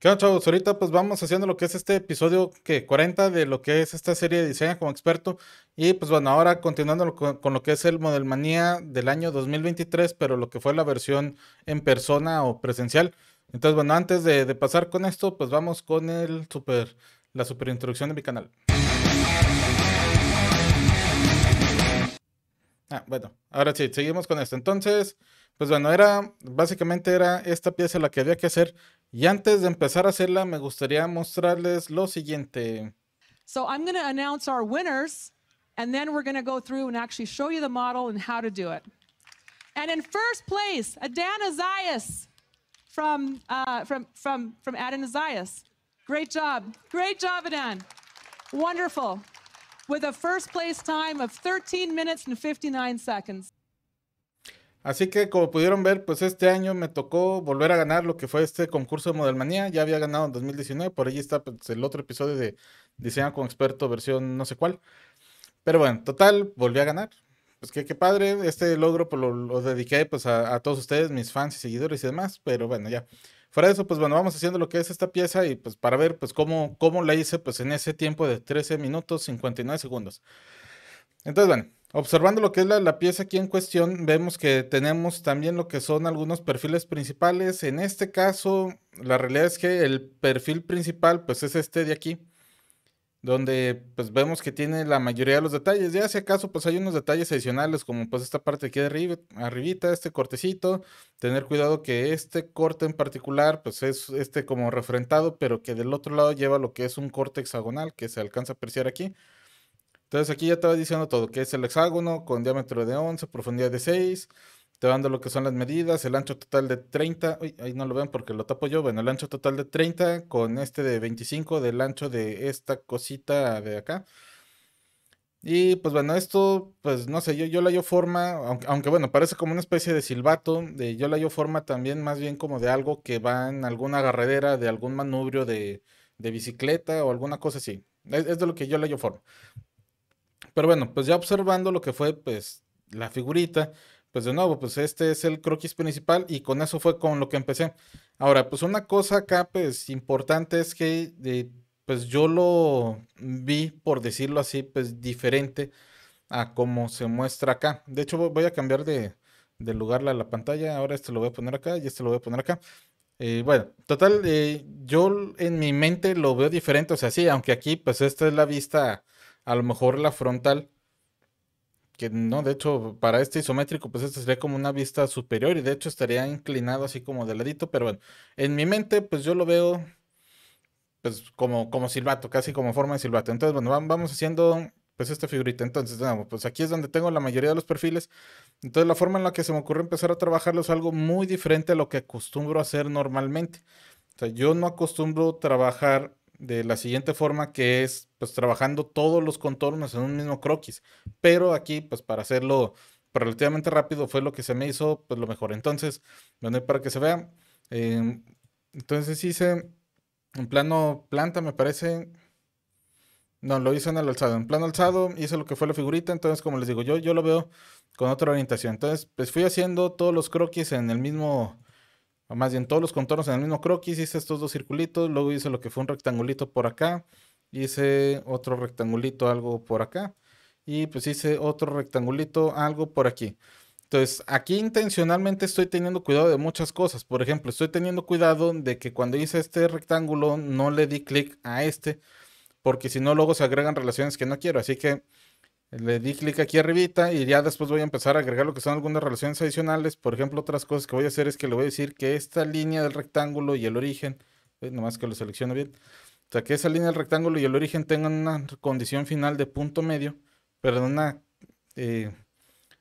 ¿Qué onda, chavos? Ahorita pues vamos haciendo lo que es este episodio que 40 de lo que es esta serie de diseño como experto. Y pues bueno, ahora continuando con, lo que es el Model Manía del año 2023, pero lo que fue la versión en persona o presencial. Entonces, bueno, antes de, pasar con esto, pues vamos con el super, la super introducción de mi canal. Ah, bueno, ahora sí, seguimos con esto. Entonces, Pues bueno, era, básicamente era esta pieza la que había que hacer. Y antes de empezar a hacerla, me gustaría mostrarles lo siguiente. So I'm going to announce our winners, and then we're going to go through and actually show you the model and how to do it. And in first place, Adana Zayas from, uh, from, from, from Adana Zayas. Great job. Great job, Adan. Wonderful. With a first place time of 13 minutes and 59 seconds. Así que como pudieron ver, pues este año me tocó volver a ganar lo que fue este concurso de Modelmanía. Ya había ganado en 2019, por ahí está pues, el otro episodio de Diseño con Experto versión no sé cuál. Pero bueno, total, volví a ganar. Pues qué, padre, este logro pues, lo, dediqué pues a, todos ustedes, mis fans y seguidores y demás. Pero bueno, ya. Fuera de eso, pues bueno, vamos haciendo lo que es esta pieza y pues para ver pues cómo, cómo la hice pues en ese tiempo de 13 minutos 59 segundos. Entonces bueno. Observando lo que es la, pieza aquí en cuestión, vemos que tenemos también lo que son algunos perfiles principales. En este caso, la realidad es que el perfil principal pues es este de aquí, donde pues vemos que tiene la mayoría de los detalles. Ya si acaso pues hay unos detalles adicionales como pues esta parte aquí de arriba, arribita, este cortecito. Tener cuidado que este corte en particular pues es este como refrentado pero que del otro lado lleva lo que es un corte hexagonal que se alcanza a apreciar aquí. Entonces aquí ya te va diciendo todo, que es el hexágono con diámetro de 11, profundidad de 6, te dando lo que son las medidas, el ancho total de 30, uy, ahí no lo ven porque lo tapo yo, bueno, el ancho total de 30 con este de 25 del ancho de esta cosita de acá. Y pues bueno, esto, pues no sé, yo, yo le yo forma, aunque, bueno, parece como una especie de silbato, de, yo la yo forma también más bien como de algo que va en alguna agarradera, de algún manubrio de, de bicicleta o alguna cosa así. Es, de lo que yo la yo forma. Pero bueno, pues ya observando lo que fue, pues, la figurita, pues de nuevo, pues este es el croquis principal y con eso fue con lo que empecé. Ahora, pues una cosa acá, pues, importante es que, eh, pues yo lo vi, por decirlo así, pues diferente a como se muestra acá. De hecho, voy a cambiar de, lugar la, pantalla. Ahora este lo voy a poner acá y este lo voy a poner acá. Eh, bueno, total, eh, yo en mi mente lo veo diferente, o sea, sí, aunque aquí pues esta es la vista a lo mejor la frontal, que no, de hecho, para este isométrico, pues esta sería como una vista superior y de hecho estaría inclinado así como de ladito, pero bueno, en mi mente, pues yo lo veo pues como, como silbato, casi como forma de silbato. Entonces, bueno, vamos haciendo pues esta figurita. Entonces, bueno, pues aquí es donde tengo la mayoría de los perfiles. Entonces, la forma en la que se me ocurre empezar a trabajarlo es algo muy diferente a lo que acostumbro a hacer normalmente. O sea, yo no acostumbro trabajar de la siguiente forma, que es pues trabajando todos los contornos en un mismo croquis. Pero aquí, pues para hacerlo relativamente rápido, fue lo que se me hizo, pues lo mejor. Entonces, para que se vea. Em, entonces hice en plano planta, me parece. No, lo hice en el alzado. En plano alzado hice lo que fue la figurita. Entonces, como les digo, yo, yo lo veo con otra orientación. Entonces, pues fui haciendo todos los croquis en el mismo Además, más bien todos los contornos en el mismo croquis, hice estos dos circulitos, luego hice lo que fue un rectangulito por acá, hice otro rectangulito, algo por acá, y pues hice otro rectangulito, algo por aquí. Entonces, aquí intencionalmente estoy teniendo cuidado de muchas cosas. Por ejemplo, estoy teniendo cuidado de que cuando hice este rectángulo no le di clic a este, porque si no, luego se agregan relaciones que no quiero. Así que le di clic aquí arribita y ya después voy a empezar a agregar lo que son algunas relaciones adicionales. Por ejemplo, otras cosas que voy a hacer es que le voy a decir que esta línea del rectángulo y el origen, eh, nomás que lo selecciono bien, o sea, que esa línea del rectángulo y el origen tengan una condición final de punto medio, perdón, una, eh,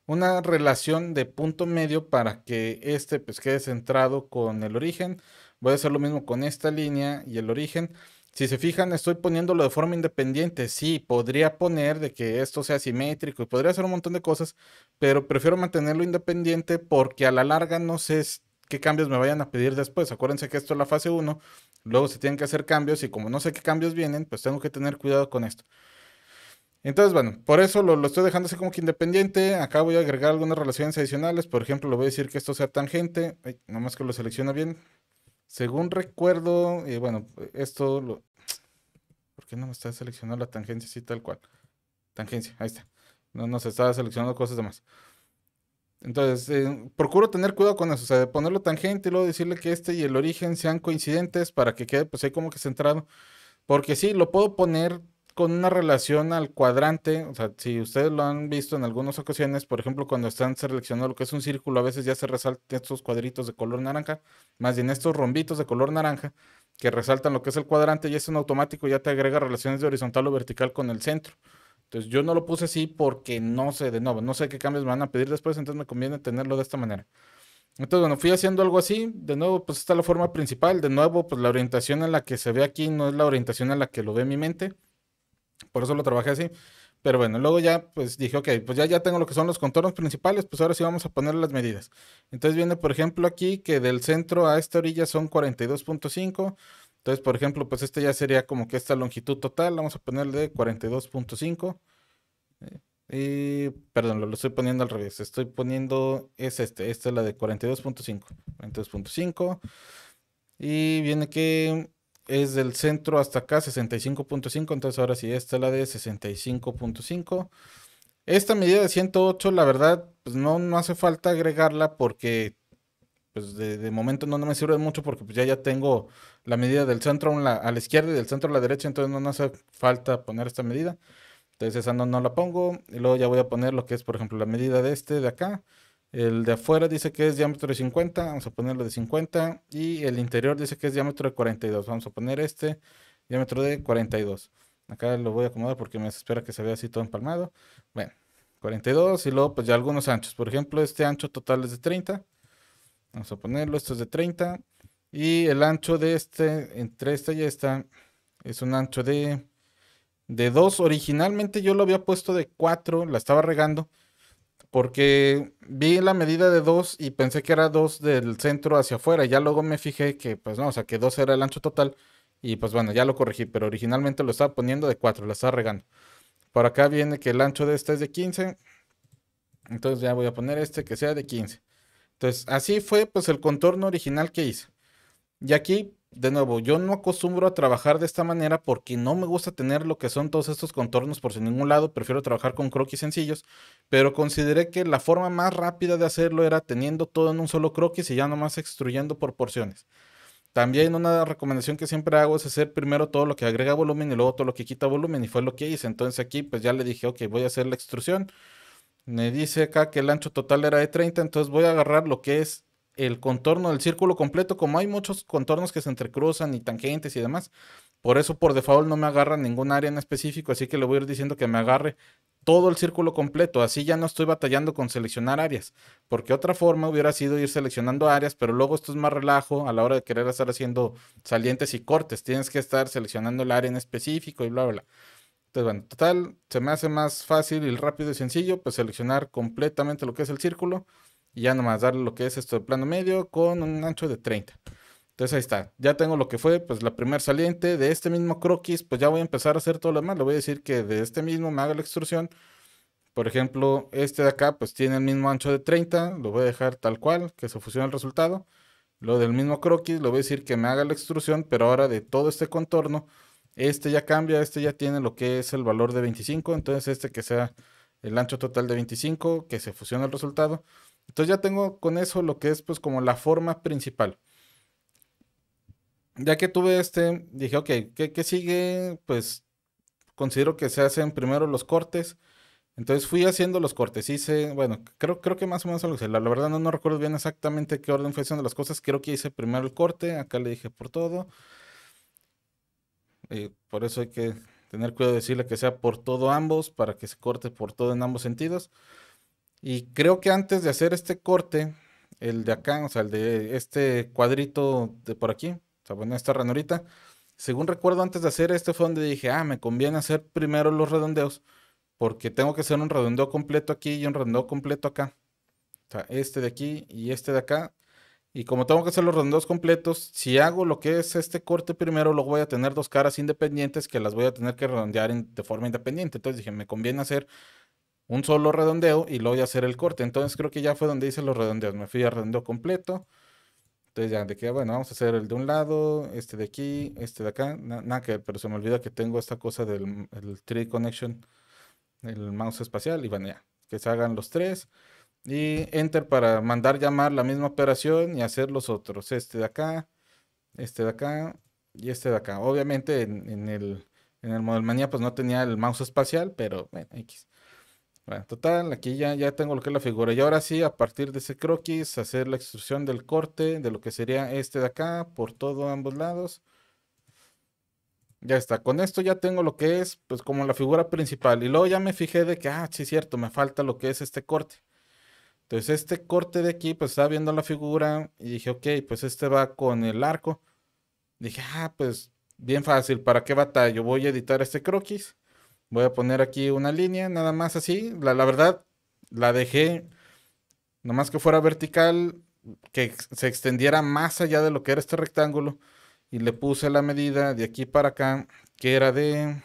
una relación de punto medio para que este pues quede centrado con el origen. Voy a hacer lo mismo con esta línea y el origen. Si se fijan, estoy poniéndolo de forma independiente. Sí, podría poner de que esto sea simétrico y podría hacer un montón de cosas, pero prefiero mantenerlo independiente porque a la larga no sé qué cambios me vayan a pedir después. Acuérdense que esto es la fase 1, luego se tienen que hacer cambios y como no sé qué cambios vienen, pues tengo que tener cuidado con esto. Entonces, bueno, por eso lo, estoy dejando así como que independiente. Acá voy a agregar algunas relaciones adicionales. Por ejemplo, le voy a decir que esto sea tangente. Ay, más que lo selecciona bien. Según recuerdo, Y eh, bueno, esto lo... ¿Por qué no me está seleccionando la tangencia así tal cual? Tangencia, ahí está. No nos estaba seleccionando cosas demás. Entonces, eh, procuro tener cuidado con eso, o sea, ponerlo tangente y luego decirle que este y el origen sean coincidentes para que quede pues ahí como que centrado. Porque sí, lo puedo poner con una relación al cuadrante, o sea, si ustedes lo han visto en algunas ocasiones, por ejemplo, cuando están seleccionando lo que es un círculo, a veces ya se resaltan estos cuadritos de color naranja, más bien estos rombitos de color naranja que resaltan lo que es el cuadrante y es un automático ya te agrega relaciones de horizontal o vertical con el centro. Entonces yo no lo puse así porque no sé de nuevo, no sé qué cambios me van a pedir después, entonces me conviene tenerlo de esta manera. Entonces, bueno, fui haciendo algo así. De nuevo, pues es la forma principal. De nuevo, pues la orientación en la que se ve aquí no es la orientación en la que lo ve mi mente. Por eso lo trabajé así. Pero bueno, luego ya pues dije, ok, pues ya, ya tengo lo que son los contornos principales, pues ahora sí vamos a poner las medidas. Entonces viene, por ejemplo, aquí que del centro a esta orilla son 42.5. Entonces, por ejemplo, pues este ya sería como que esta longitud total, vamos a ponerle 42.5. Eh, y, perdón, lo, lo, estoy poniendo al revés, estoy poniendo, es este, esta es la de 42.5. 42.5. Y viene que es del centro hasta acá 65.5, entonces ahora sí, esta es la de 65.5. Esta medida de 108, la verdad, pues no, no hace falta agregarla porque pues de, momento no, me sirve mucho porque pues ya, ya tengo la medida del centro a la, izquierda y del centro a la derecha, entonces no, no hace falta poner esta medida. Entonces esa no, no la pongo y luego ya voy a poner lo que es, por ejemplo, la medida de este de acá. El de afuera dice que es diámetro de 50, vamos a ponerlo de 50. Y el interior dice que es diámetro de 42, vamos a poner este diámetro de 42. Acá lo voy a acomodar porque me espera que se vea así todo empalmado. Bueno, 42 y luego pues ya algunos anchos. Por ejemplo, este ancho total es de 30. Vamos a ponerlo, esto es de 30. Y el ancho de este, entre esta y esta, es un ancho de, de 2. Originalmente yo lo había puesto de 4, la estaba regando porque vi la medida de 2 y pensé que era 2 del centro hacia afuera. Ya luego me fijé que, pues no, o sea, que 2 era el ancho total. Y pues bueno, ya lo corregí, pero originalmente lo estaba poniendo de 4, lo estaba regando. Por acá viene que el ancho de este es de 15. Entonces ya voy a poner este que sea de 15. Entonces así fue pues el contorno original que hice. Y aquí de nuevo, yo no acostumbro a trabajar de esta manera porque no me gusta tener lo que son todos estos contornos por si ningún lado, prefiero trabajar con croquis sencillos, pero consideré que la forma más rápida de hacerlo era teniendo todo en un solo croquis y ya nomás extruyendo por porciones. También una recomendación que siempre hago es hacer primero todo lo que agrega volumen y luego todo lo que quita volumen y fue lo que hice. Entonces aquí pues ya le dije, ok, voy a hacer la extrusión. Me dice acá que el ancho total era de 30, entonces voy a agarrar lo que es el contorno del círculo completo, como hay muchos contornos que se entrecruzan y tangentes y demás, por eso por default no me agarra ningún área en específico, así que le voy a ir diciendo que me agarre todo el círculo completo, así ya no estoy batallando con seleccionar áreas, porque otra forma hubiera sido ir seleccionando áreas, pero luego esto es más relajo a la hora de querer estar haciendo salientes y cortes, tienes que estar seleccionando el área en específico y bla, bla, Entonces, bueno, total, se me hace más fácil y rápido y sencillo, pues seleccionar completamente lo que es el círculo y ya nomás darle lo que es esto de plano medio con un ancho de 30. Entonces ahí está. Ya tengo lo que fue pues la primer saliente de este mismo croquis. Pues ya voy a empezar a hacer todo lo demás. Le voy a decir que de este mismo me haga la extrusión. Por ejemplo, este de acá pues tiene el mismo ancho de 30. Lo voy a dejar tal cual, que se fusione el resultado. Lo del mismo croquis, lo voy a decir que me haga la extrusión, pero ahora de todo este contorno, este ya cambia, este ya tiene lo que es el valor de 25. Entonces este que sea el ancho total de 25, que se fusione el resultado. Entonces ya tengo con eso lo que es pues como la forma principal. Ya que tuve este, dije, ok, ¿qué, sigue? Pues considero que se hacen primero los cortes. Entonces fui haciendo los cortes, hice, bueno, creo, creo que más o menos lo que hice. La, verdad no, recuerdo bien exactamente qué orden fue haciendo las cosas. Creo que hice primero el corte, acá le dije por todo. Eh, por eso hay que tener cuidado de decirle que sea por todo ambos, para que se corte por todo en ambos sentidos. Y creo que antes de hacer este corte, el de acá, o sea, el de este cuadrito de por aquí, o sea, bueno, esta ranurita, según recuerdo antes de hacer este fue donde dije, ah, me conviene hacer primero los redondeos, porque tengo que hacer un redondeo completo aquí y un redondeo completo acá. O sea, este de aquí y este de acá. Y como tengo que hacer los redondeos completos, si hago lo que es este corte primero, luego voy a tener dos caras independientes que las voy a tener que redondear de forma independiente. Entonces dije, me conviene hacer un solo redondeo y luego a hacer el corte. Entonces creo que ya fue donde hice los redondeos. Me fui a redondeo completo. Entonces ya de que, ah, bueno, vamos a hacer el de un lado, este de aquí, este de acá. Nada que, pero se me olvida que tengo esta cosa del el Connection, el mouse espacial. Y bueno, ya, que se hagan los tres. Y enter para mandar llamar la misma operación y hacer los otros. Este de acá, este de acá y este de acá. Obviamente en, el, en el Model Manía pues no tenía el mouse espacial, pero bueno, X total, aquí ya, ya tengo lo que es la figura. Y ahora sí, a partir de ese croquis, hacer la extrusión del corte de lo que sería este de acá, por todos ambos lados. Ya está, con esto ya tengo lo que es, pues como la figura principal. Y luego ya me fijé de que, ah, sí, cierto, me falta lo que es este corte. Entonces, este corte de aquí, pues estaba viendo la figura y dije, ok, pues este va con el arco. Dije, ah, pues bien fácil, ¿para qué yo Voy a editar este croquis. Voy a poner aquí una línea, nada más así. La, verdad, la dejé, nomás que fuera vertical, que se extendiera más allá de lo que era este rectángulo. Y le puse la medida de aquí para acá, que era de...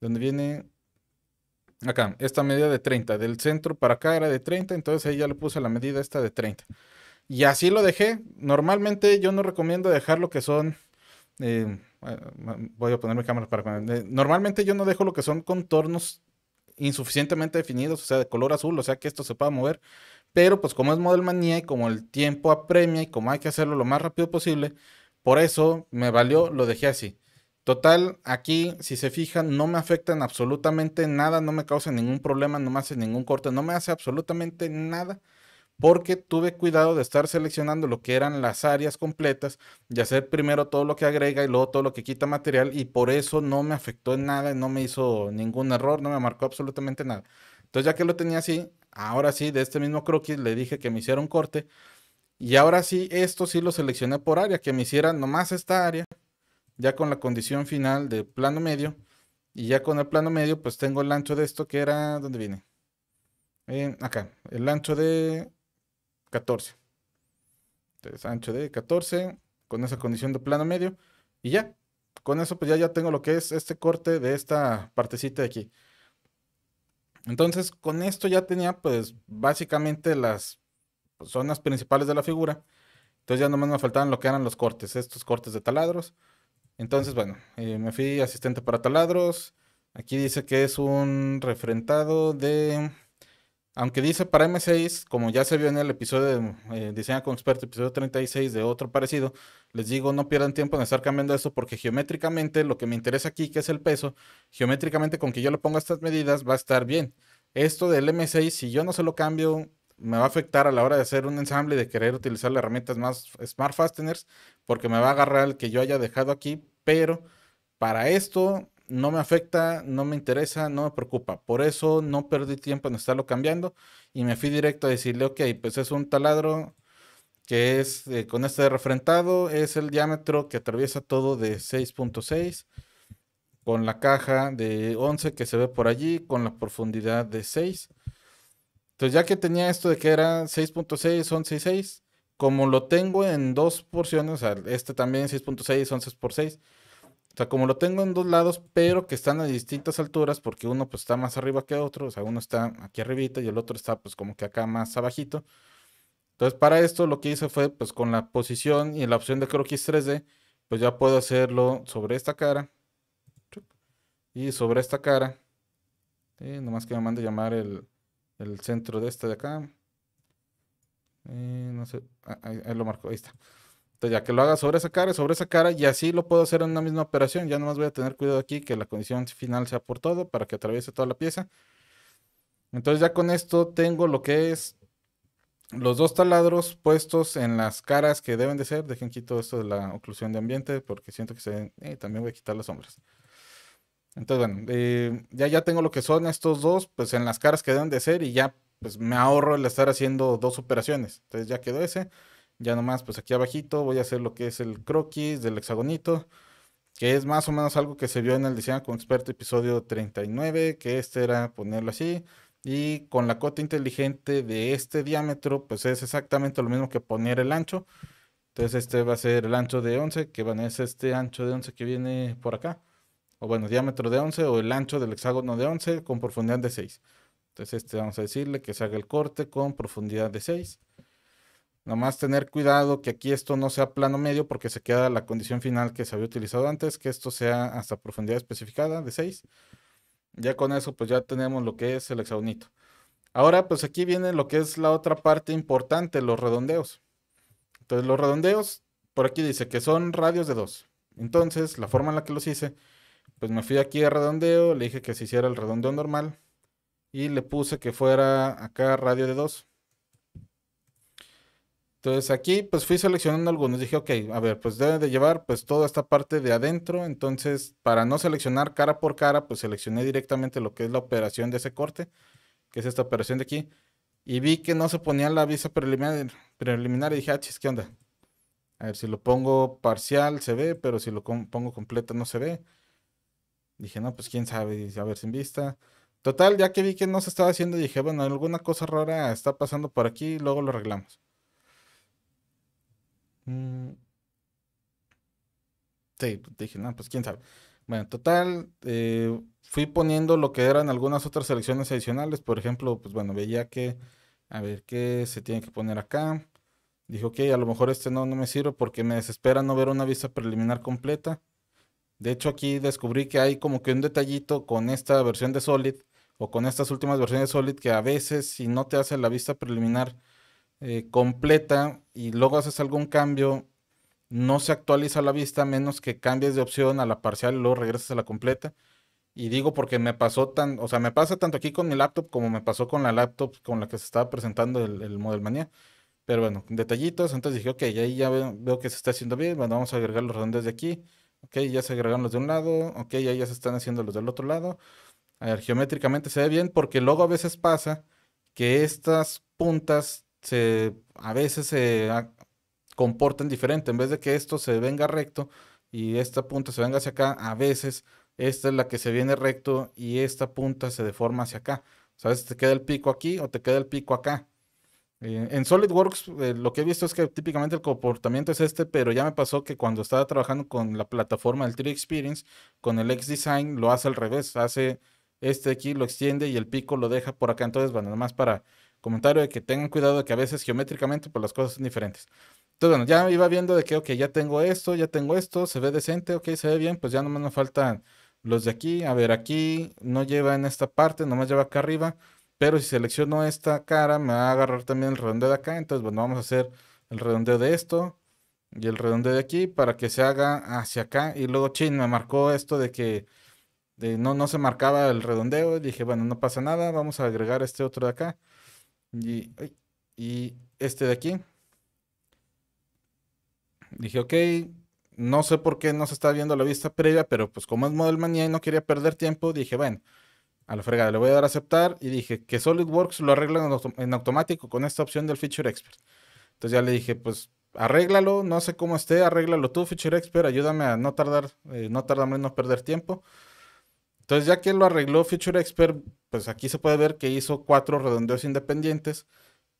¿Dónde viene? Acá, esta medida de 30. Del centro para acá era de 30, entonces ahí ya le puse la medida esta de 30. Y así lo dejé. Normalmente yo no recomiendo dejar lo que son... Eh, voy a poner mi cámara para... Eh, normalmente yo no dejo lo que son contornos insuficientemente definidos, o sea, de color azul, o sea, que esto se pueda mover. Pero pues como es Model Manía y como el tiempo apremia y como hay que hacerlo lo más rápido posible, por eso me valió, lo dejé así. Total, aquí, si se fijan, no me afectan absolutamente nada, no me causa ningún problema, no me hace ningún corte, no me hace absolutamente nada porque tuve cuidado de estar seleccionando lo que eran las áreas completas y hacer primero todo lo que agrega y luego todo lo que quita material y por eso no me afectó en nada, no me hizo ningún error, no me marcó absolutamente nada. Entonces ya que lo tenía así, ahora sí, de este mismo croquis le dije que me hiciera un corte y ahora sí, esto sí lo seleccioné por área, que me hiciera nomás esta área, ya con la condición final de plano medio y ya con el plano medio pues tengo el ancho de esto que era, ¿dónde viene? Eh, acá, el ancho de 14. Entonces, ancho de 14, con esa condición de plano medio. Y ya, con eso pues ya, ya tengo lo que es este corte de esta partecita de aquí. Entonces, con esto ya tenía pues básicamente las zonas pues, principales de la figura. Entonces ya nomás me faltaban lo que eran los cortes, estos cortes de taladros. Entonces, bueno, eh, me fui asistente para taladros. Aquí dice que es un refrentado de aunque dice para M6, como ya se vio en el episodio de eh, Diseña con Experto, episodio 36 de otro parecido, les digo, no pierdan tiempo en estar cambiando esto porque geométricamente lo que me interesa aquí, que es el peso, geométricamente con que yo le ponga estas medidas va a estar bien. Esto del M6, si yo no se lo cambio, me va a afectar a la hora de hacer un ensamble y de querer utilizar las herramientas más Smart Fasteners porque me va a agarrar el que yo haya dejado aquí, pero para esto no me afecta, no me interesa, no me preocupa. Por eso no perdí tiempo en estarlo cambiando y me fui directo a decirle, ok, pues es un taladro que es eh, con este refrentado, es el diámetro que atraviesa todo de 6.6, con la caja de 11 que se ve por allí, con la profundidad de 6. Entonces ya que tenía esto de que era 6.6, 11 y 6, como lo tengo en dos porciones, este también 6.6, 11 por 6, sea, como lo tengo en dos lados, pero que están a distintas alturas, porque uno pues está más arriba que otro, o sea, uno está aquí arribita y el otro está pues como que acá más abajito. Entonces, para esto lo que hice fue, pues con la posición y la opción de croquis 3D, pues ya puedo hacerlo sobre esta cara y sobre esta cara. nomás que me mande llamar el, el centro de esta de acá. Eh, no sé, ah, ahí lo marco, ahí está. Entonces, ya que lo haga sobre esa cara, sobre esa cara, y así lo puedo hacer en una misma operación. Ya nomás voy a tener cuidado aquí que la condición final sea por todo para que atraviese toda la pieza. Entonces, ya con esto tengo lo que es los dos taladros puestos en las caras que deben de ser. Dejen quito esto de la oclusión de ambiente porque siento que se. Eh, también voy a quitar las sombras. Entonces, bueno, eh, ya, ya tengo lo que son estos dos, pues en las caras que deben de ser y ya pues me ahorro el estar haciendo dos operaciones. Entonces, ya quedó ese. Ya nomás, pues aquí abajito voy a hacer lo que es el croquis del hexagonito, que es más o menos algo que se vio en el diseño con experto episodio 39, que este era ponerlo así. Y con la cota inteligente de este diámetro, pues es exactamente lo mismo que poner el ancho. Entonces este va a ser el ancho de 11, que van a ser este ancho de 11 que viene por acá. O bueno, diámetro de 11 o el ancho del hexágono de 11 con profundidad de 6. Entonces este vamos a decirle que se haga el corte con profundidad de 6 más tener cuidado que aquí esto no sea plano medio porque se queda la condición final que se había utilizado antes, que esto sea hasta profundidad especificada de 6. Ya con eso pues ya tenemos lo que es el hexagonito. Ahora pues aquí viene lo que es la otra parte importante, los redondeos. Entonces los redondeos, por aquí dice que son radios de 2. Entonces la forma en la que los hice, pues me fui aquí a redondeo, le dije que se hiciera el redondeo normal y le puse que fuera acá radio de 2. Entonces aquí pues fui seleccionando algunos, dije, ok, a ver, pues debe de llevar pues toda esta parte de adentro, entonces para no seleccionar cara por cara, pues seleccioné directamente lo que es la operación de ese corte, que es esta operación de aquí, y vi que no se ponía la visa preliminar, preliminar y dije, ah, chis, ¿qué onda? A ver, si lo pongo parcial se ve, pero si lo pongo completo no se ve. Dije, no, pues quién sabe, a ver, sin vista. Total, ya que vi que no se estaba haciendo, dije, bueno, alguna cosa rara está pasando por aquí, luego lo arreglamos. Mm. Sí, pues, dije, no, pues quién sabe. Bueno, total, eh, fui poniendo lo que eran algunas otras selecciones adicionales. Por ejemplo, pues bueno, veía que, a ver, ¿qué se tiene que poner acá? Dijo ok, a lo mejor este no, no me sirve porque me desespera no ver una vista preliminar completa. De hecho, aquí descubrí que hay como que un detallito con esta versión de Solid o con estas últimas versiones de Solid que a veces si no te hace la vista preliminar eh, completa y luego haces algún cambio, no se actualiza la vista menos que cambies de opción a la parcial y luego regresas a la completa. Y digo porque me pasó tan, o sea, me pasa tanto aquí con mi laptop como me pasó con la laptop con la que se estaba presentando el, Model Manía. Pero bueno, detallitos. Entonces dije, ok, ahí ya veo, que se está haciendo bien. Bueno, vamos a agregar los redondes de aquí. Ok, ya se agregaron los de un lado. Ok, ya ya se están haciendo los del otro lado. A ver, geométricamente se ve bien porque luego a veces pasa que estas puntas se, a veces se comportan diferente. En vez de que esto se venga recto y esta punta se venga hacia acá, a veces esta es la que se viene recto y esta punta se deforma hacia acá. O te queda el pico aquí o te queda el pico acá. Eh, en SolidWorks eh, lo que he visto es que típicamente el comportamiento es este, pero ya me pasó que cuando estaba trabajando con la plataforma del Tree Experience, con el X-Design lo hace al revés, hace este aquí, lo extiende y el pico lo deja por acá. Entonces, bueno, nada más para comentario de que tengan cuidado de que a veces geométricamente pues las cosas son diferentes. Entonces, bueno, ya iba viendo de que, ok, ya tengo esto, ya tengo esto, se ve decente, ok, se ve bien, pues ya nomás nos faltan los de aquí. A ver, aquí no lleva en esta parte, nomás lleva acá arriba, pero si selecciono esta cara, me va a agarrar también el redondeo de acá. Entonces, bueno, vamos a hacer el redondeo de esto y el redondeo de aquí para que se haga hacia acá. Y luego, chin, me marcó esto de que no, no se marcaba el redondeo. Dije, bueno, no pasa nada, vamos a agregar este otro de acá. Y, este de aquí. Dije, ok, no sé por qué no se está viendo la vista previa, pero pues como es Model Manía y no quería perder tiempo, dije, bueno, a la fregada, le voy a dar a aceptar y dije que SolidWorks lo arregla en, automático con esta opción del Feature Expert. Entonces ya le dije, pues arréglalo, no sé cómo esté, arréglalo tú, Feature Expert, ayúdame a no tardar, eh, no tardarme en no perder tiempo. Entonces, ya que lo arregló Future Expert, pues aquí se puede ver que hizo cuatro redondeos independientes.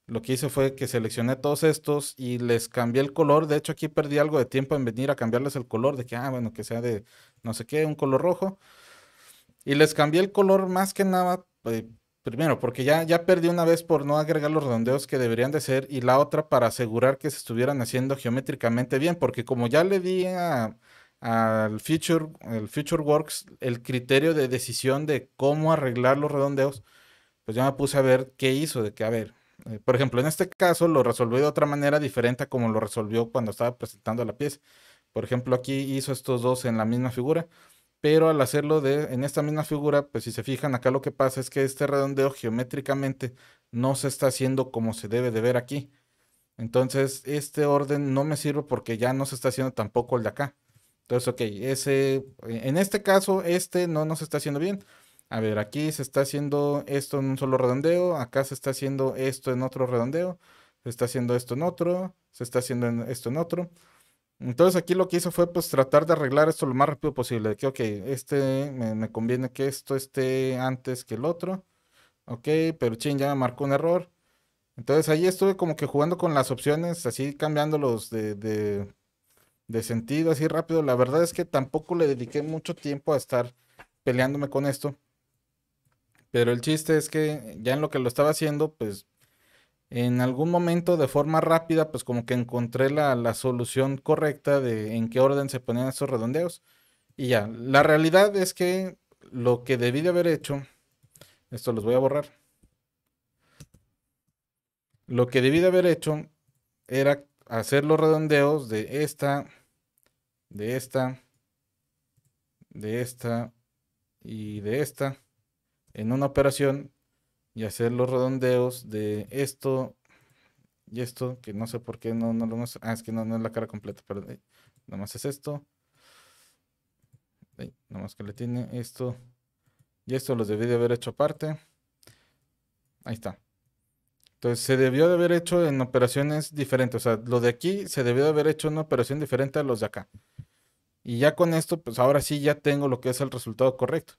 Lo que hice fue que seleccioné todos estos y les cambié el color. De hecho, aquí perdí algo de tiempo en venir a cambiarles el color, de que, ah, bueno, que sea de no sé qué, un color rojo. Y les cambié el color más que nada, eh, primero, porque ya, ya perdí una vez por no agregar los redondeos que deberían de ser y la otra para asegurar que se estuvieran haciendo geométricamente bien, porque como ya le di a al Future, el Future Works, el criterio de decisión de cómo arreglar los redondeos, pues ya me puse a ver qué hizo, de que, a ver, eh, por ejemplo, en este caso lo resolvió de otra manera diferente a como lo resolvió cuando estaba presentando la pieza. Por ejemplo, aquí hizo estos dos en la misma figura, pero al hacerlo de, en esta misma figura, pues si se fijan, acá lo que pasa es que este redondeo geométricamente no se está haciendo como se debe de ver aquí. Entonces, este orden no me sirve porque ya no se está haciendo tampoco el de acá. Entonces, ok, ese, en este caso, este no nos está haciendo bien. A ver, aquí se está haciendo esto en un solo redondeo, acá se está haciendo esto en otro redondeo, se está haciendo esto en otro, se está haciendo esto en otro. Entonces aquí lo que hizo fue pues tratar de arreglar esto lo más rápido posible, de que ok, este me, conviene que esto esté antes que el otro, ok, pero chin ya me marcó un error. Entonces ahí estuve como que jugando con las opciones, así cambiándolos de, de de sentido así rápido. La verdad es que tampoco le dediqué mucho tiempo a estar peleándome con esto. Pero el chiste es que ya en lo que lo estaba haciendo, pues en algún momento de forma rápida, pues como que encontré la, solución correcta de en qué orden se ponían esos redondeos. Y ya, la realidad es que lo que debí de haber hecho, esto los voy a borrar. Lo que debí de haber hecho era hacer los redondeos de esta de esta, de esta y de esta en una operación y hacer los redondeos de esto y esto, que no sé por qué no, no lo Ah, es que no, es la cara completa, pero eh, nada más es esto. nomás más que le tiene esto. Y esto los debí de haber hecho aparte. Ahí está. Entonces se debió de haber hecho en operaciones diferentes. O sea, lo de aquí se debió de haber hecho en una operación diferente a los de acá. Y ya con esto, pues ahora sí ya tengo lo que es el resultado correcto.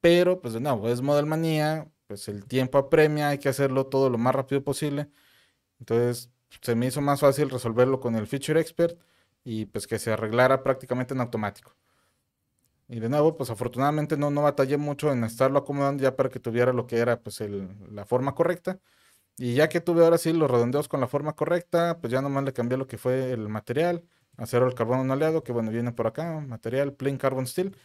pero pues de nuevo, es model manía, pues el tiempo apremia, hay que hacerlo todo lo más rápido posible. Entonces, se me hizo más fácil resolverlo con el Feature Expert y pues que se arreglara prácticamente en automático. Y de nuevo, pues afortunadamente no, no batallé mucho en estarlo acomodando ya para que tuviera lo que era pues la forma correcta. Y ya que tuve ahora sí los redondeos con la forma correcta, pues ya nomás le cambié lo que fue el material acero al carbono aliado, que bueno, viene por acá, material, plain carbon steel,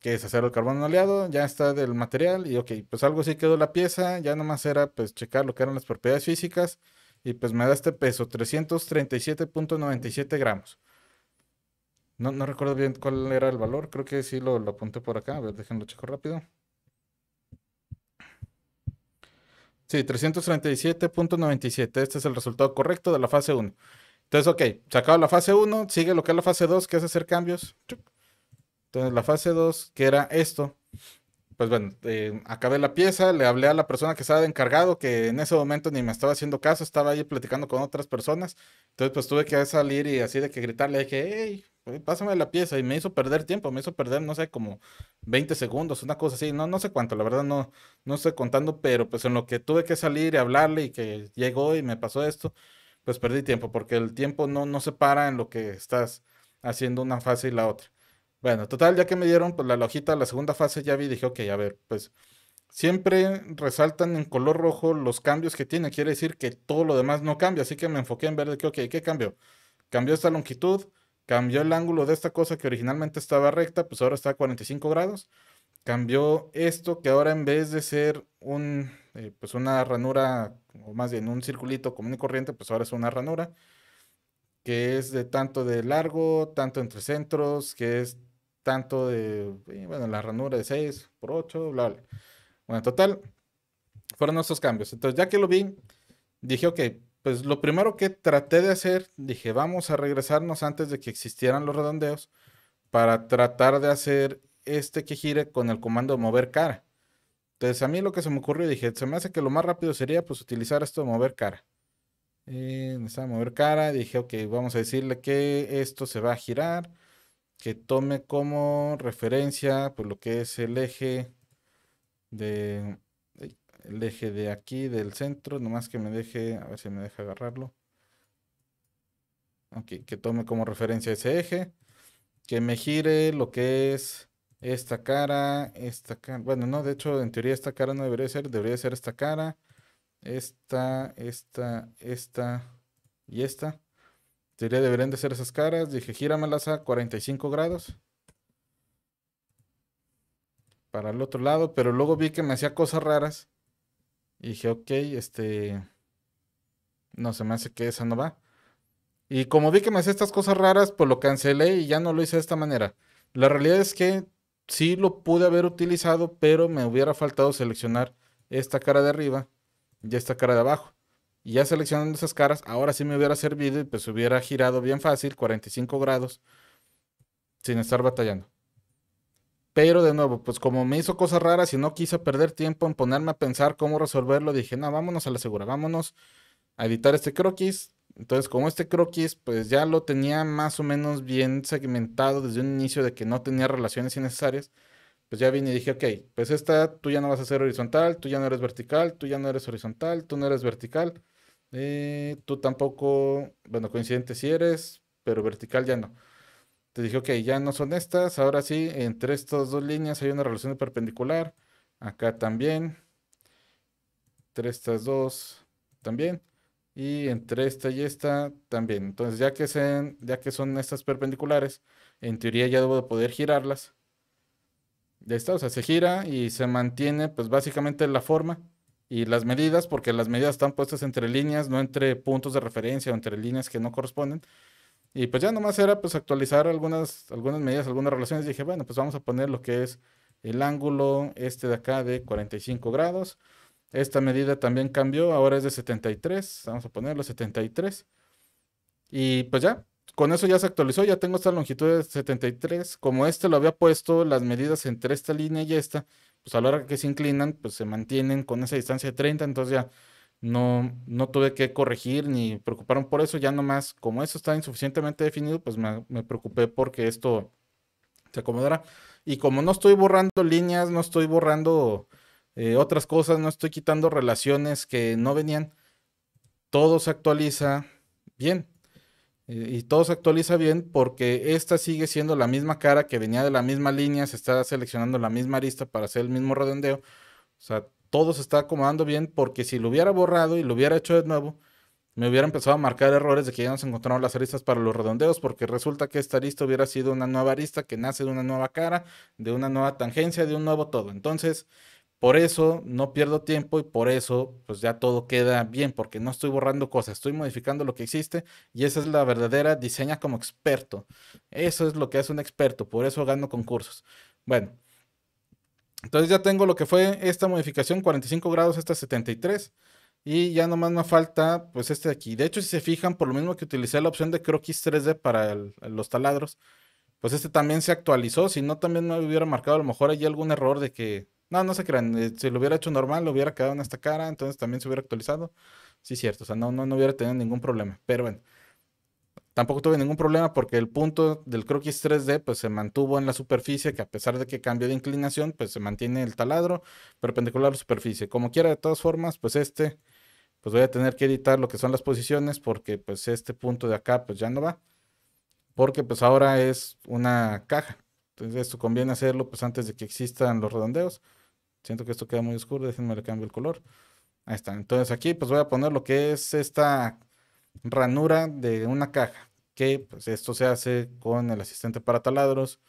que es acero al carbono aliado, ya está del material y ok, pues algo así quedó la pieza, ya nomás era pues checar lo que eran las propiedades físicas y pues me da este peso, 337.97 gramos. No, no recuerdo bien cuál era el valor, creo que sí lo, lo apunté por acá, a ver, déjenlo checo rápido. Sí, 337.97. Este es el resultado correcto de la fase 1. Entonces, ok, se acaba la fase 1, sigue lo que es la fase 2, que es hacer cambios. Entonces, la fase 2, que era esto, pues bueno, eh, acabé la pieza, le hablé a la persona que estaba encargado, que en ese momento ni me estaba haciendo caso, estaba ahí platicando con otras personas. Entonces, pues tuve que salir y así de que gritarle, dije, hey, eh, pásame la pieza. Y me hizo perder tiempo, me hizo perder, no sé, como 20 segundos, una cosa así, no, no sé cuánto, la verdad no, no estoy contando, pero pues en lo que tuve que salir y hablarle y que llegó y me pasó esto, pues perdí tiempo, porque el tiempo no, no se para en lo que estás haciendo una fase y la otra. Bueno, total, ya que me dieron pues, la hojita, la segunda fase ya vi, dije, ok, a ver, pues siempre resaltan en color rojo los cambios que tiene, quiere decir que todo lo demás no cambia, así que me enfoqué en ver que, ok, ¿qué cambió? Cambió esta longitud, cambió el ángulo de esta cosa que originalmente estaba recta, pues ahora está a 45 grados cambió esto que ahora en vez de ser un, eh, pues una ranura, o más bien un circulito común y corriente, pues ahora es una ranura, que es de tanto de largo, tanto entre centros, que es tanto de, bueno, la ranura de 6 por 8, bla, bla. Bueno, total, fueron estos cambios. Entonces, ya que lo vi, dije, ok, pues lo primero que traté de hacer, dije, vamos a regresarnos antes de que existieran los redondeos para tratar de hacer este que gire con el comando mover cara. Entonces a mí lo que se me ocurrió, dije, se me hace que lo más rápido sería pues utilizar esto mover cara. Me eh, mover cara, dije, ok, vamos a decirle que esto se va a girar, que tome como referencia pues lo que es el eje de el eje de aquí del centro, nomás que me deje, a ver si me deja agarrarlo. Ok, que tome como referencia ese eje, que me gire lo que es esta cara, esta cara. Bueno, no, de hecho, en teoría esta cara no debería ser, debería ser esta cara, esta, esta, esta y esta. En teoría deberían de ser esas caras. Dije, gíramelas a 45 grados para el otro lado, pero luego vi que me hacía cosas raras. Y dije, ok, este. No se me hace que esa no va. Y como vi que me hacía estas cosas raras, pues lo cancelé y ya no lo hice de esta manera. La realidad es que sí lo pude haber utilizado, pero me hubiera faltado seleccionar esta cara de arriba y esta cara de abajo. Y ya seleccionando esas caras, ahora sí me hubiera servido y pues hubiera girado bien fácil, 45 grados, sin estar batallando. Pero de nuevo, pues como me hizo cosas raras y no quise perder tiempo en ponerme a pensar cómo resolverlo, dije, no, vámonos a la segura, vámonos a editar este croquis, entonces, como este croquis, pues ya lo tenía más o menos bien segmentado desde un inicio de que no tenía relaciones innecesarias, pues ya vine y dije, ok, pues esta tú ya no vas a ser horizontal, tú ya no eres vertical, tú ya no eres horizontal, tú no eres vertical, eh, tú tampoco, bueno, coincidente si eres, pero vertical ya no. Te dije, ok, ya no son estas, ahora sí, entre estas dos líneas hay una relación perpendicular, acá también, entre estas dos también y entre esta y esta también. Entonces, ya que, sean, ya que son estas perpendiculares, en teoría ya debo de poder girarlas. De esta, o sea, se gira y se mantiene pues básicamente la forma y las medidas, porque las medidas están puestas entre líneas, no entre puntos de referencia o entre líneas que no corresponden. Y pues ya nomás era pues actualizar algunas, algunas medidas, algunas relaciones. Dije, bueno, pues vamos a poner lo que es el ángulo este de acá de 45 grados esta medida también cambió, ahora es de 73, vamos a ponerlo 73. Y pues ya, con eso ya se actualizó, ya tengo esta longitud de 73. Como este lo había puesto, las medidas entre esta línea y esta, pues a la hora que se inclinan, pues se mantienen con esa distancia de 30, entonces ya no, no tuve que corregir ni preocuparon por eso, ya nomás, como eso está insuficientemente definido, pues me, me preocupé porque esto se acomodará. Y como no estoy borrando líneas, no estoy borrando eh, otras cosas, no estoy quitando relaciones que no venían. Todo se actualiza bien. Eh, y todo se actualiza bien porque esta sigue siendo la misma cara que venía de la misma línea, se está seleccionando la misma arista para hacer el mismo redondeo. O sea, todo se está acomodando bien porque si lo hubiera borrado y lo hubiera hecho de nuevo, me hubiera empezado a marcar errores de que ya nos encontraron las aristas para los redondeos, porque resulta que esta arista hubiera sido una nueva arista que nace de una nueva cara, de una nueva tangencia, de un nuevo todo. Entonces, por eso no pierdo tiempo y por eso pues ya todo queda bien, porque no estoy borrando cosas, estoy modificando lo que existe y esa es la verdadera diseña como experto. Eso es lo que hace un experto, por eso gano concursos. Bueno, entonces ya tengo lo que fue esta modificación, 45 grados, hasta 73. Y ya nomás me falta pues este de aquí. De hecho, si se fijan, por lo mismo que utilicé la opción de croquis 3D para los taladros, pues este también se actualizó. Si no, también me hubiera marcado a lo mejor hay algún error de que no, no se crean. Eh, si lo hubiera hecho normal, lo hubiera quedado en esta cara, entonces también se hubiera actualizado. Sí, cierto. O sea, no, no, no hubiera tenido ningún problema. Pero bueno, tampoco tuve ningún problema porque el punto del croquis 3D pues se mantuvo en la superficie, que a pesar de que cambió de inclinación, pues se mantiene el taladro perpendicular a la superficie. Como quiera, de todas formas, pues este, pues voy a tener que editar lo que son las posiciones porque pues este punto de acá pues ya no va. Porque pues ahora es una caja. Entonces esto conviene hacerlo pues antes de que existan los redondeos. Siento que esto queda muy oscuro, déjenme le cambio el color. Ahí está. Entonces aquí pues voy a poner lo que es esta ranura de una caja. Que pues esto se hace con el asistente para taladros.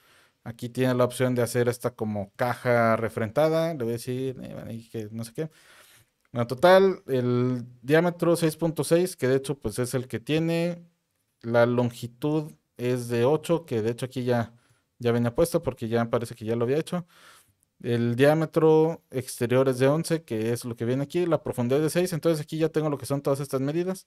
Aquí tiene la opción de hacer esta como caja refrentada. Le voy a decir eh, que no sé qué. Bueno, total, el diámetro 6.6, que de hecho pues es el que tiene. La longitud es de 8, que de hecho aquí ya, ya venía puesto porque ya parece que ya lo había hecho. El diámetro exterior es de 11, que es lo que viene aquí. La profundidad de 6. Entonces aquí ya tengo lo que son todas estas medidas.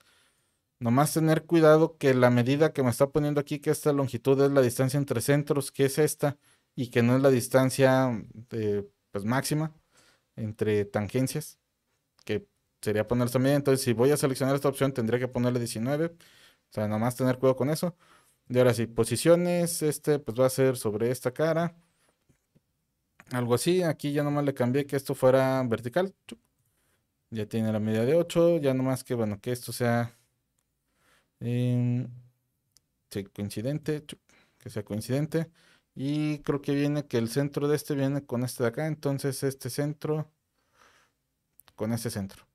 Nomás tener cuidado que la medida que me está poniendo aquí, que esta longitud es la distancia entre centros, que es esta, y que no es la distancia pues, máxima entre tangencias, que sería poner esta medida. Entonces, si voy a seleccionar esta opción, tendría que ponerle 19. O sea, nomás tener cuidado con eso. Y ahora si posiciones, este pues va a ser sobre esta cara algo así. Aquí ya nomás le cambié que esto fuera vertical. Ya tiene la medida de 8. Ya nomás que, bueno, que esto sea em, coincidente. Que sea coincidente. Y creo que viene que el centro de este viene con este de acá. Entonces este centro con este centro.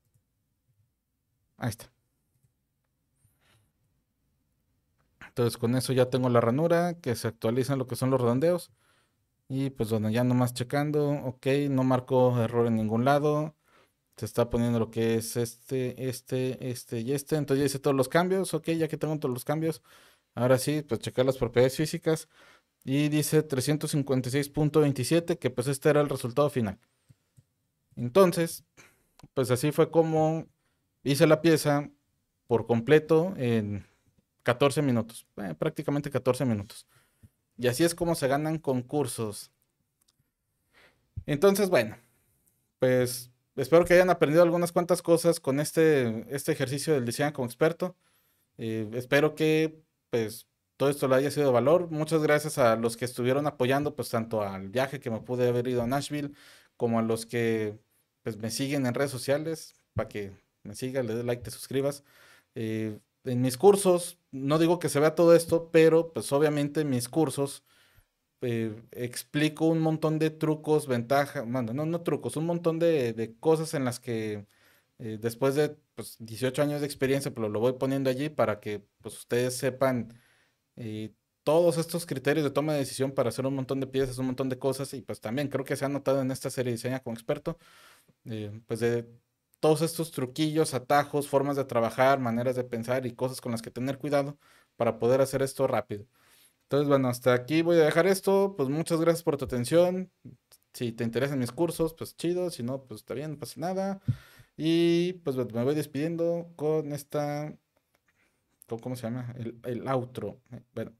Ahí está. Entonces con eso ya tengo la ranura, que se actualizan lo que son los redondeos. Y pues bueno, ya nomás checando, ok, no marcó error en ningún lado. Se está poniendo lo que es este, este, este y este. Entonces ya hice todos los cambios, ok, ya que tengo todos los cambios. Ahora sí, pues checar las propiedades físicas. Y dice 356.27, que pues este era el resultado final. Entonces, pues así fue como hice la pieza por completo en 14 minutos, eh, prácticamente 14 minutos. Y así es como se ganan concursos. Entonces, bueno, pues espero que hayan aprendido algunas cuantas cosas con este, este ejercicio del diseño como experto. Eh, espero que pues todo esto le haya sido de valor. Muchas gracias a los que estuvieron apoyando, pues tanto al viaje que me pude haber ido a Nashville, como a los que pues, me siguen en redes sociales, para que me sigan, le dé like, te suscribas. Eh, en mis cursos, no digo que se vea todo esto, pero pues obviamente en mis cursos eh, explico un montón de trucos, ventajas, bueno, no, no trucos, un montón de, cosas en las que eh, después de 18 pues, años de experiencia, pero pues, lo voy poniendo allí para que pues, ustedes sepan eh, todos estos criterios de toma de decisión para hacer un montón de piezas, un montón de cosas, y pues también creo que se ha notado en esta serie de diseña como experto, pues de todos estos truquillos, atajos, formas de trabajar, maneras de pensar y cosas con las que tener cuidado para poder hacer esto rápido. Entonces, bueno, hasta aquí voy a dejar esto. Pues muchas gracias por tu atención. Si te interesan mis cursos, pues chido. Si no, pues está bien, no pasa nada. Y pues me voy despidiendo con esta. ¿Cómo se llama? El, el outro. Bueno,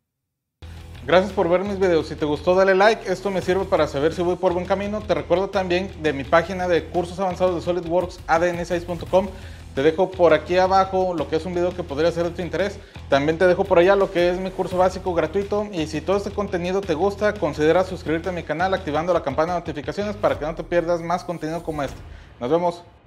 Gracias por ver mis videos. Si te gustó, dale like. Esto me sirve para saber si voy por buen camino. Te recuerdo también de mi página de cursos avanzados de SolidWorks, adn6.com. Te dejo por aquí abajo lo que es un video que podría ser de tu interés. También te dejo por allá lo que es mi curso básico gratuito. Y si todo este contenido te gusta, considera suscribirte a mi canal activando la campana de notificaciones para que no te pierdas más contenido como este. Nos vemos.